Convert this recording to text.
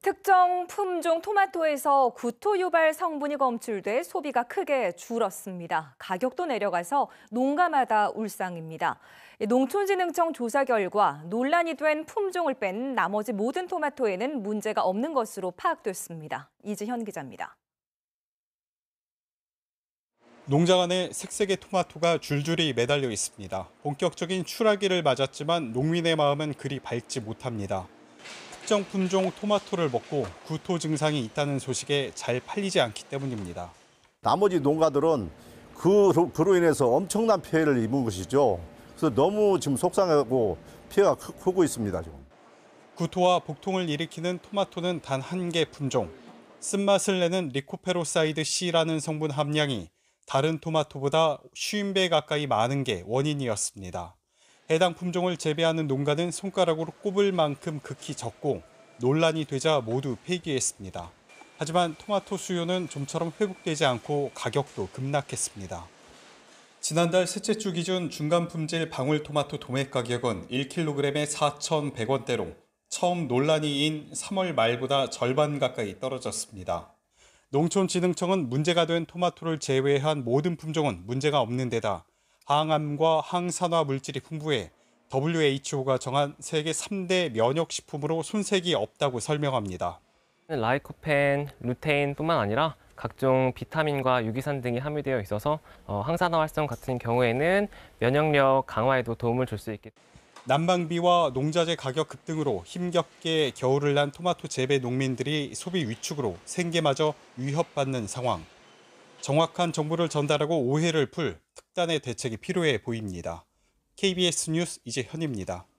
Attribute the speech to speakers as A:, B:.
A: 특정 품종 토마토에서 구토 유발 성분이 검출돼 소비가 크게 줄었습니다. 가격도 내려가서 농가마다 울상입니다. 농촌진흥청 조사 결과 논란이 된 품종을 뺀 나머지 모든 토마토에는 문제가 없는 것으로 파악됐습니다. 이재현 기자입니다.
B: 농장 안에 색색의 토마토가 줄줄이 매달려 있습니다. 본격적인 추락기를 맞았지만 농민의 마음은 그리 밝지 못합니다. 특정 품종 토마토를 먹고 구토 증상이 있다는 소식에 잘 팔리지 않기 때문입니다.
C: 나머지 농가들은 그, 그로 인해서 엄청난 피해를 입은 것이죠. 그래서 너무 지금 속상하고 피해가 크고 있습니다. 지금.
B: 구토와 복통을 일으키는 토마토는 단 한 개 품종. 쓴맛을 내는 리코페로사이드 C라는 성분 함량이 다른 토마토보다 50배 가까이 많은 게 원인이었습니다. 해당 품종을 재배하는 농가는 손가락으로 꼽을 만큼 극히 적고 논란이 되자 모두 폐기했습니다. 하지만 토마토 수요는 좀처럼 회복되지 않고 가격도 급락했습니다. 지난달 셋째 주 기준 중간 품질 방울토마토 도매 가격은 1kg에 4,100원대로 처음 논란이인 3월 말보다 절반 가까이 떨어졌습니다. 농촌진흥청은 문제가 된 토마토를 제외한 모든 품종은 문제가 없는 데다 항암과 항산화 물질이 풍부해 WHO가 정한 세계 3대 면역식품으로 손색이 없다고 설명합니다. 라이코펜,
D: 루테인뿐만 아니라 각종 비타민과 유기산 등이 함유되어 있어서 어, 항산화 활성 같은 경우에는 면역력 강화에도 도움을
B: 줄 수있겠죠 난방비와 농자재 가격 급등으로 힘겹게 겨울을 난 토마토 재배 농민들이 소비 위축으로 생계마저 위협받는 상황. 정확한 정보를 전달하고 오해를 풀 확단의 대책이 필요해 보입니다. KBS 뉴스 이재현입니다.